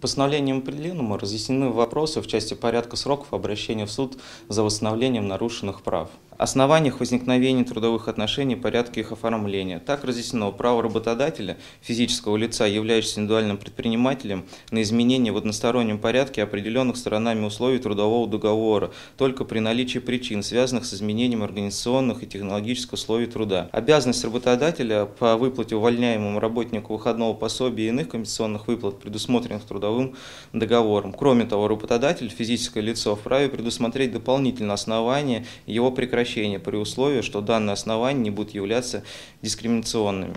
Постановлением пленума разъяснены вопросы в части порядка сроков обращения в суд за восстановлением нарушенных прав основаниях возникновения трудовых отношений и порядке их оформления. Так разъяснено право работодателя, физического лица, являющегося индивидуальным предпринимателем, на изменение в одностороннем порядке определенных сторонами условий трудового договора, только при наличии причин, связанных с изменением организационных и технологических условий труда. Обязанность работодателя по выплате увольняемому работнику выходного пособия и иных компенсационных выплат, предусмотренных трудовым договором. Кроме того, работодатель, физическое лицо, вправе предусмотреть дополнительные основания его прекращения возвращения при условии, что данные основания не будут являться дискриминационными.